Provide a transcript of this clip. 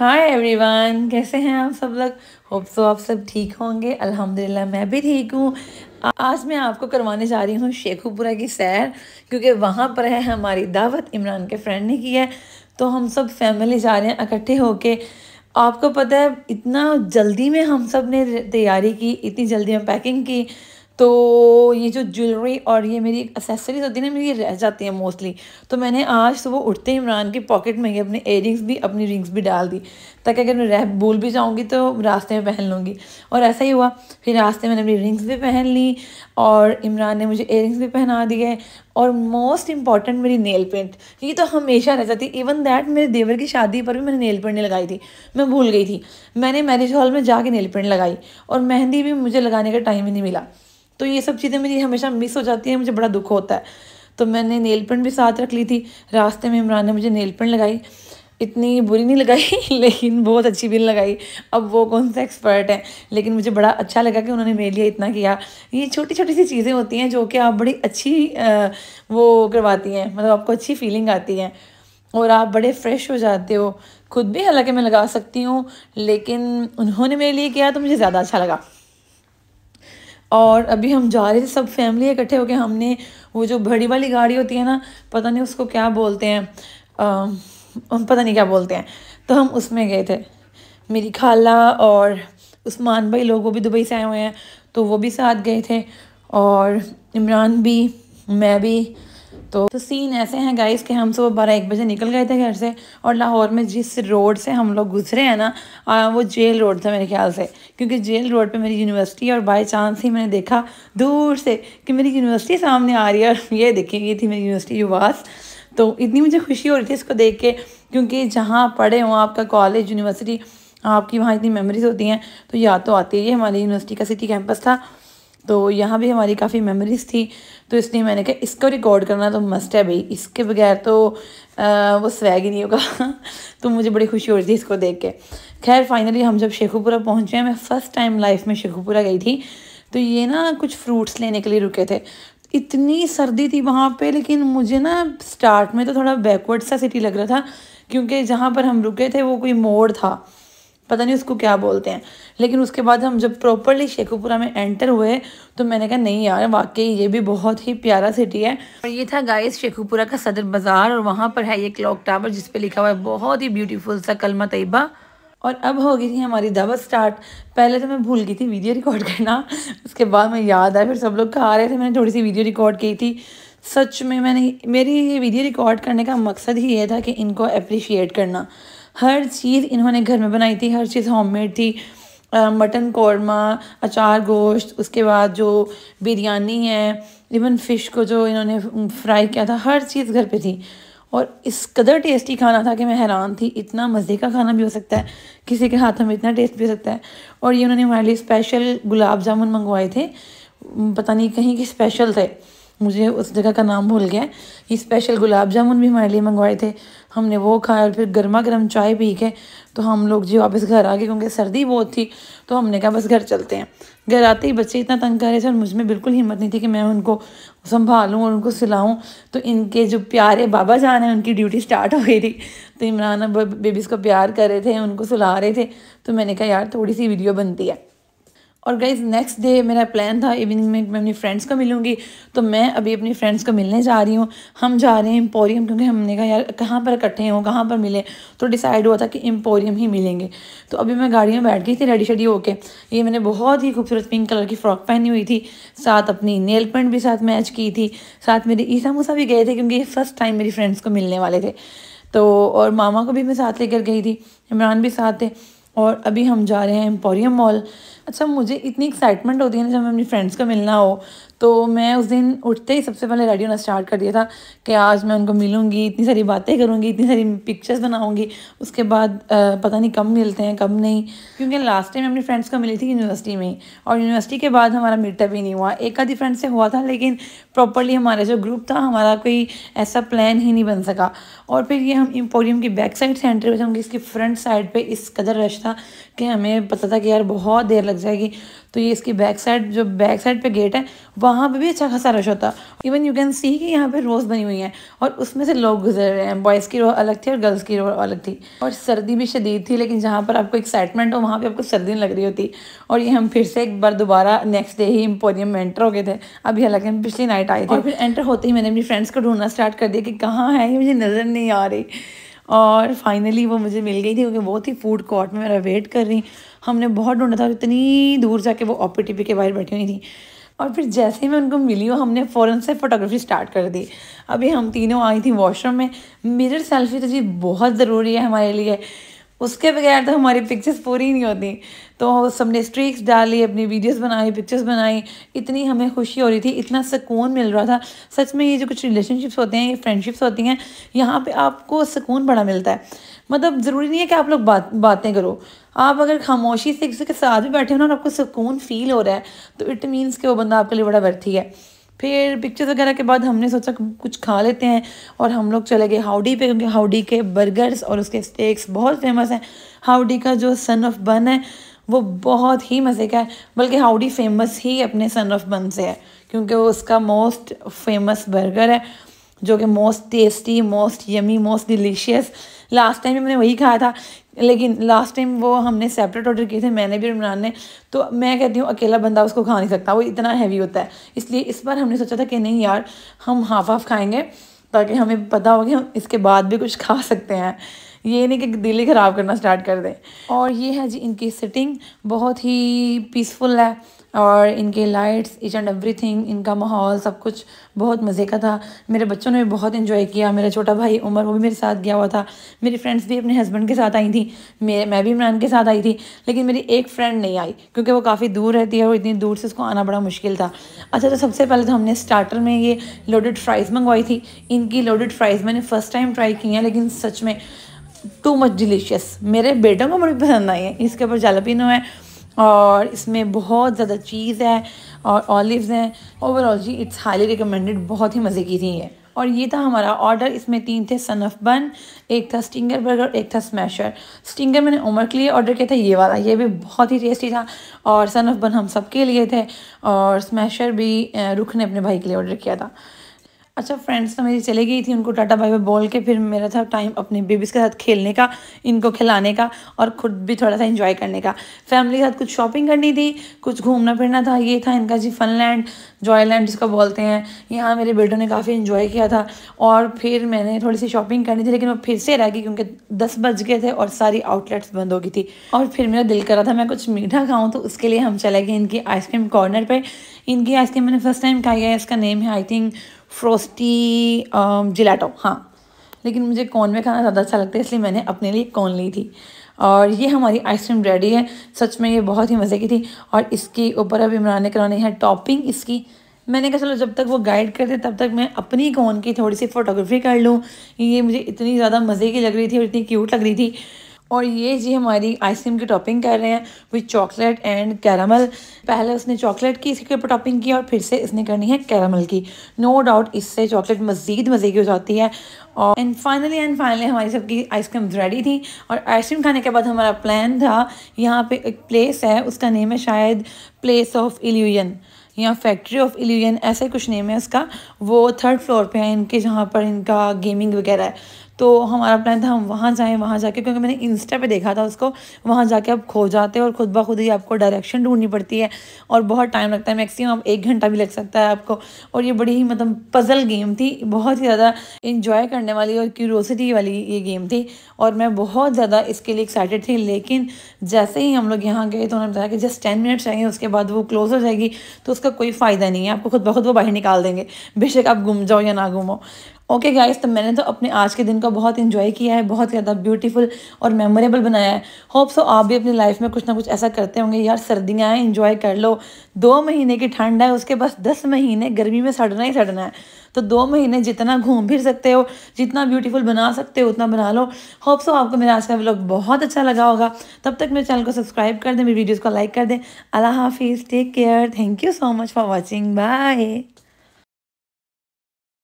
hi everyone कैसे हैं आप सब लोग होप सो तो आप सब ठीक होंगे अल्हम्दुलिल्लाह मैं भी ठीक हूँ आज मैं आपको करवाने जा रही हूँ शेखुपुरा की सैर क्योंकि वहाँ पर है हमारी दावत इमरान के फ्रेंड ने की है तो हम सब फैमिली जा रहे हैं इकट्ठे होके आपको पता है इतना जल्दी में हम सब ने तैयारी की इतनी जल्दी में पैकिंग की तो ये जो ज्वेलरी और ये मेरी एसेसरीज होती है ना मेरी रह जाती है मोस्टली तो मैंने आज सुबह उठते ही इमरान की पॉकेट में ही अपने एयर भी अपनी रिंग्स भी डाल दी ताकि अगर मैं रह भूल भी जाऊँगी तो रास्ते में पहन लूँगी और ऐसा ही हुआ फिर रास्ते में मैंने अपनी रिंग्स भी पहन ली और इमरान ने मुझे एयर भी पहना दिए और मोस्ट इंपॉर्टेंट मेरी नेल पेंट ये तो हमेशा रह जाती है इवन दैट मेरे देवर की शादी पर भी मैंने नेल पेंट नहीं लगाई थी मैं भूल गई थी मैंने मैरिज हॉल में जाके नेल पेंट लगाई और मेहंदी भी मुझे लगाने का टाइम ही नहीं मिला तो ये सब चीज़ें मेरी हमेशा मिस हो जाती हैं मुझे बड़ा दुख होता है तो मैंने नेल पेंट भी साथ रख ली थी रास्ते में इमरान ने मुझे नेल पेंट लगाई इतनी बुरी नहीं लगाई लेकिन बहुत अच्छी भी लगाई अब वो कौन सा एक्सपर्ट है लेकिन मुझे बड़ा अच्छा लगा कि उन्होंने मेरे लिए इतना किया ये छोटी छोटी सी चीज़ें होती हैं जो कि आप बड़ी अच्छी वो करवाती हैं मतलब आपको अच्छी फीलिंग आती है और आप बड़े फ्रेश हो जाते हो खुद भी हालांकि मैं लगा सकती हूँ लेकिन उन्होंने मेरे लिए किया तो मुझे ज़्यादा अच्छा लगा और अभी हम जा रहे थे सब फैमिली इकट्ठे होके हमने वो जो बड़ी वाली गाड़ी होती है ना पता नहीं उसको क्या बोलते हैं हम पता नहीं क्या बोलते हैं तो हम उसमें गए थे मेरी खाला और उस्मान भाई लोग वो भी दुबई से आए हुए हैं तो वो भी साथ गए थे और इमरान भी मैं भी तो, तो सीन ऐसे हैं गाइस कि हम सुबह बारह एक बजे निकल गए थे घर से और लाहौर में जिस रोड से हम लोग गुजरे हैं ना आ, वो जेल रोड था मेरे ख्याल से क्योंकि जेल रोड पे मेरी यूनिवर्सिटी और बाई चांस ही मैंने देखा दूर से कि मेरी यूनिवर्सिटी सामने आ रही है और ये देखी गई थी मेरी यूनिवर्सिटी युवास तो इतनी मुझे खुशी हो रही थी इसको देख के क्योंकि जहाँ पढ़े हों आपका कॉलेज यूनिवर्सिटी आपकी वहाँ इतनी मेमोरीज होती हैं तो याद तो आती है ये हमारी यूनिवर्सिटी का सिटी कैंपस था तो यहाँ भी हमारी काफ़ी मेमोरीज़ थी तो इसलिए मैंने कहा इसको रिकॉर्ड करना तो मस्ट है भाई इसके बगैर तो आ, वो स्वैग ही नहीं होगा तो मुझे बड़ी खुशी हो रही थी इसको देख के खैर फाइनली हम जब शेखुपुरा पहुँचे मैं फ़र्स्ट टाइम लाइफ में शेखुपुरा गई थी तो ये ना कुछ फ्रूट्स लेने के लिए रुके थे इतनी सर्दी थी वहाँ पर लेकिन मुझे ना स्टार्ट में तो थोड़ा बैकवर्ड सा सिटी लग रहा था क्योंकि जहाँ पर हम रुके थे वो कोई मोड़ था पता नहीं उसको क्या बोलते हैं लेकिन उसके बाद हम जब प्रॉपरली शेखुपुरा में एंटर हुए तो मैंने कहा नहीं यार वाकई ये भी बहुत ही प्यारा सिटी है और ये था गाइस शेखुपुरा का सदर बाज़ार और वहाँ पर है ये क्लॉक टावर जिसपे लिखा हुआ है बहुत ही ब्यूटीफुल सा कलमा तयबा और अब हो गई थी हमारी दावत स्टार्ट पहले तो मैं भूल गई थी वीडियो रिकॉर्ड करना उसके बाद मैं याद आया फिर सब लोग खा रहे थे मैंने थोड़ी सी वीडियो रिकॉर्ड की थी सच में मैंने मेरी ये वीडियो रिकॉर्ड करने का मकसद ही ये था कि इनको अप्रिशिएट करना हर चीज़ इन्होंने घर में बनाई थी हर चीज़ होममेड थी मटन कौरमा अचार गोश्त उसके बाद जो बिरयानी है इवन फ़िश को जो इन्होंने फ्राई किया था हर चीज़ घर पे थी और इस कदर टेस्टी खाना था कि मैं हैरान थी इतना मज़े का खाना भी हो सकता है किसी के हाथों में इतना टेस्ट भी हो सकता है और ये उन्होंने हमारे लिए स्पेशल गुलाब जामुन मंगवाए थे पता नहीं कहीं के स्पेशल थे मुझे उस जगह का नाम भूल गया ये स्पेशल गुलाब जामुन भी हमारे लिए मंगवाए थे हमने वो खाया और फिर गर्मा गर्म चाय पी के तो हम लोग जी वापस घर आ गए क्योंकि सर्दी बहुत थी तो हमने कहा बस घर चलते हैं घर आते ही बच्चे इतना तंग कर रहे थे और मुझ में बिल्कुल हिम्मत नहीं थी कि मैं उनको संभालूँ और उनको सिलाऊँ तो इनके जो प्यारे बाबा जान हैं उनकी ड्यूटी स्टार्ट हो गई थी तो इमरान बेबीज़ को प्यार कर रहे थे उनको सुला रहे थे तो मैंने कहा यार थोड़ी सी वीडियो बनती है और गाइज नेक्स्ट डे मेरा प्लान था इवनिंग में मैं अपनी फ्रेंड्स को मिलूंगी तो मैं अभी अपनी फ्रेंड्स को मिलने जा रही हूँ हम जा रहे हैं एम्पोरियम क्योंकि हमने कहा यार कहाँ पर इकट्ठे हों कहाँ पर मिले तो डिसाइड हुआ था कि एम्पोरियम ही मिलेंगे तो अभी मैं गाड़ी में बैठ गई थी रेडी शेडी होके ये मैंने बहुत ही खूबसूरत पिंक कलर की फ़्रॉक पहनी हुई थी साथ अपनी नेल पेंट भी साथ मैच की थी साथ मेरे ईसा मूसा भी गए थे क्योंकि ये फर्स्ट टाइम मेरी फ्रेंड्स को मिलने वाले थे तो और मामा को भी मैं साथ लेकर गई थी इमरान भी साथ थे और अभी हम जा रहे हैं एम्पोरियम मॉल अच्छा मुझे इतनी एक्साइटमेंट होती है ना जब हमें अपनी फ्रेंड्स का मिलना हो तो मैं उस दिन उठते ही सबसे पहले रेडी होना स्टार्ट कर दिया था कि आज मैं उनको मिलूँगी इतनी सारी बातें करूँगी इतनी सारी पिक्चर्स बनाऊँगी उसके बाद पता नहीं कब मिलते हैं कब नहीं क्योंकि लास्ट टाइम अपनी फ्रेंड्स को मिली थी यूनिवर्सिटी में और यूनिवर्सिटी के बाद हमारा मीटअप ही नहीं हुआ एक आधी फ्रेंड से हुआ था लेकिन प्रॉपरली हमारा जो ग्रुप था हमारा कोई ऐसा प्लान ही नहीं बन सका और फिर ये हम एम्पोरियम की बैक साइड से एंट्री हुए थे इसकी फ्रंट साइड पर इस कदर रश था कि हमें पता था कि यार बहुत देर लग जाएगी तो ये इसकी बैक साइड जो बैक साइड पे गेट है वहाँ पे भी अच्छा खासा रश होता इवन यू कैन सी कि यहाँ पे रोज़ बनी हुई हैं और उसमें से लोग गुजर रहे हैं बॉयज़ की रो अलग थी और गर्ल्स की रो अलग थी और सर्दी भी शदीद थी लेकिन जहाँ पर आपको एक्साइटमेंट हो वहाँ पर आपको सर्दी लग रही होती और ये हम फिर से एक बार दोबारा नेक्स्ट डे ही एम्पोरियम में एंटर हो गए थे अभी हालांकि हम पिछली नाइट आए थे और फिर एंटर होते ही मैंने अपनी फ्रेंड्स को ढूंढना स्टार्ट कर दिया कि कहाँ है ये मुझे नज़र नहीं आ रही और फाइनली वो मुझे मिल गई थी क्योंकि बहुत ही फूड कोर्ट में मेरा वेट कर रही हमने बहुत ढूंढा था इतनी दूर जाके वो ओ के बाहर बैठी हुई थी और फिर जैसे ही मैं उनको मिली हूँ हमने फ़ौरन से फोटोग्राफी स्टार्ट कर दी अभी हम तीनों आई थी वॉशरूम में मिरर सेल्फी तो जी बहुत ज़रूरी है हमारे लिए उसके बगैर तो हमारी पिक्चर्स पूरी नहीं होती तो सबने स्ट्रीक्स डाली अपनी वीडियोस बनाई पिक्चर्स बनाई इतनी हमें खुशी हो रही थी इतना सुकून मिल रहा था सच में ये जो कुछ रिलेशनशिप्स होते हैं ये फ्रेंडशिप्स होती हैं यहाँ पे आपको सुकून बड़ा मिलता है मतलब ज़रूरी नहीं है कि आप लोग बात बातें करो आप अगर खामोशी से एक दूसरे के साथ भी बैठे हो ना और आपको सुकून फील हो रहा है तो इट मीन्स कि वो बंदा आपके लिए बड़ा वर्थी है फिर पिक्चर्स वगैरह के बाद हमने सोचा कुछ खा लेते हैं और हम लोग चले गए हाउडी पे क्योंकि हाउडी के बर्गर्स और उसके स्टेक्स बहुत फेमस हैं हाउडी का जो सन ऑफ बन है वो बहुत ही मज़े का है बल्कि हाउडी फेमस ही अपने सन ऑफ बन से है क्योंकि वो उसका मोस्ट फेमस बर्गर है जो कि most tasty most yummy most delicious last time भी मैंने वही खाया था लेकिन लास्ट टाइम वो हमने सेपरेट ऑर्डर किए थे मैंने भी इमरान ने तो मैं कहती हूँ अकेला बंदा उसको खा नहीं सकता वो इतना हैवी होता है इसलिए इस बार हमने सोचा था कि नहीं यार हम हाफ हाफ खाएँगे ताकि हमें पता हो कि हम इसके बाद भी कुछ खा सकते हैं ये नहीं कि दिल ही ख़राब करना स्टार्ट कर दें और ये है जी इनकी सिटिंग बहुत ही पीसफुल है और इनके लाइट्स ईच एंड एवरीथिंग इनका माहौल सब कुछ बहुत मज़े का था मेरे बच्चों ने भी बहुत इन्जॉय किया मेरा छोटा भाई उमर वो भी मेरे साथ गया हुआ था मेरी फ्रेंड्स भी अपने हस्बैंड के साथ आई थी मैं मैं भी इमरान के साथ आई थी लेकिन मेरी एक फ्रेंड नहीं आई क्योंकि वो काफ़ी दूर रहती है और इतनी दूर से उसको आना बड़ा मुश्किल था अच्छा तो सबसे पहले तो हमने स्टार्टर में ये लोडेड फ्राइज़ मंगवाई थी इनकी लोडेड फ्राइज़ मैंने फ़र्स्ट टाइम ट्राई की हैं लेकिन सच में टू मच डिलीशियस मेरे बेटों को बड़ी पसंद आई है इसके ऊपर जालपिनो है और इसमें बहुत ज़्यादा चीज़ है और ऑलिव्स हैं ओवरऑल जी इट्स हाईली रिकमेंडेड बहुत ही मज़े की थी ये और ये था हमारा ऑर्डर इसमें तीन थे सनफ बन एक था स्टिंगर बर्गर एक था स्मैशर स्टिंगर मैंने उमर के लिए ऑर्डर किया था ये वाला ये भी बहुत ही टेस्टी था और सनफ बन हम सब के लिए थे और स्मैशर भी रुख ने अपने भाई के लिए ऑर्डर किया था अच्छा फ्रेंड्स तो मेरी चले गई थी उनको टाटा बाई बाई बोल के फिर मेरा था टाइम अपने बेबीज़ के साथ खेलने का इनको खिलाने का और ख़ुद भी थोड़ा सा इन्जॉय करने का फैमिली के साथ कुछ शॉपिंग करनी थी कुछ घूमना फिरना था ये था इनका जी फनलैंड जॉयलैंड जिसको बोलते हैं यहाँ मेरे बेटों ने काफ़ी इन्जॉय किया था और फिर मैंने थोड़ी सी शॉपिंग करनी थी लेकिन वो फिर से रह गई क्योंकि दस बज गए थे और सारी आउटलेट्स बंद हो गई थी और फिर मेरा दिल कर रहा था मैं कुछ मीठा खाऊँ तो उसके लिए हम चले गए इनकी आइसक्रीम कॉर्नर पर इनकी आइसक्रीम मैंने फर्स्ट टाइम खाई है इसका नेम है आई थिंक फ्रोस्टी जिलाटो हाँ लेकिन मुझे कॉर्न में खाना ज़्यादा अच्छा लगता है इसलिए मैंने अपने लिए कॉर्न ली थी और ये हमारी आइसक्रीम रेडी है सच में ये बहुत ही मज़े की थी और इसके ऊपर अब इमरान ने करानी है टॉपिंग इसकी मैंने कहा चलो जब तक वो गाइड करते तब तक मैं अपनी कॉन की थोड़ी सी फ़ोटोग्राफी कर लूँ ये मुझे इतनी ज़्यादा मज़े की लग रही थी और इतनी क्यूट लग रही थी और ये जी हमारी आइसक्रीम की टॉपिंग कर रहे हैं विथ चॉकलेट एंड कैरामल पहले उसने चॉकलेट की इसके ऊपर टॉपिंग की और फिर से इसने करनी है कैरामल की नो no डाउट इससे चॉकलेट मज़ीद मज़े की हो जाती है और एंड फाइनली एंड फाइनली हमारी सबकी आइसक्रीम रेडी थी और आइसक्रीम खाने के बाद हमारा प्लान था यहाँ पे एक प्लेस है उसका नेम है शायद प्लेस ऑफ एल्यूजन या फैक्ट्री ऑफ एल्यूजन ऐसे कुछ नेम है उसका वो थर्ड फ्लोर पे है इनके जहाँ पर इनका गेमिंग वगैरह है तो हमारा प्लान था हम वहाँ जाएँ वहाँ जाके क्योंकि मैंने इंस्टा पे देखा था उसको वहाँ जाके आप खो जाते हैं और खुद ब खुद ही आपको डायरेक्शन ढूंढनी पड़ती है और बहुत टाइम लगता है मैक्सिमम आप एक घंटा भी लग सकता है आपको और ये बड़ी ही मतलब पज़ल गेम थी बहुत ही ज़्यादा इन्जॉय करने वाली और क्यूरोसिटी वाली ये गेम थी और मैं बहुत ज़्यादा इसके लिए एक्साइटेड थी लेकिन जैसे ही हम लोग यहाँ गए तो उन्होंने बताया कि जस्ट टेन मिनट्स चाहिए उसके बाद वो क्लोज हो जाएगी तो उसका कोई फ़ायदा नहीं है आपको खुद ब खुद वो बाहर निकाल देंगे बेशक आप घूम जाओ या ना घूमो ओके गाइस तो मैंने तो अपने आज के दिन को बहुत इन्जॉय किया है बहुत ज़्यादा ब्यूटीफुल और मेमोरेबल बनाया है होप सो आप भी अपनी लाइफ में कुछ ना कुछ ऐसा करते होंगे यार सर्दियाँ हैं इन्जॉय कर लो दो महीने की ठंड है उसके बस दस महीने गर्मी में सड़ना ही सड़ना है तो दो महीने जितना घूम फिर सकते हो जितना ब्यूटीफुल बना सकते हो उतना बना लो होप सो आपको मेरा आज का व्लॉग बहुत अच्छा लगा होगा तब तक मेरे चैनल को सब्सक्राइब कर दें मेरी वीडियोज़ को लाइक कर दें अल्लाह हाफिज़ take care thank you so much for watching bye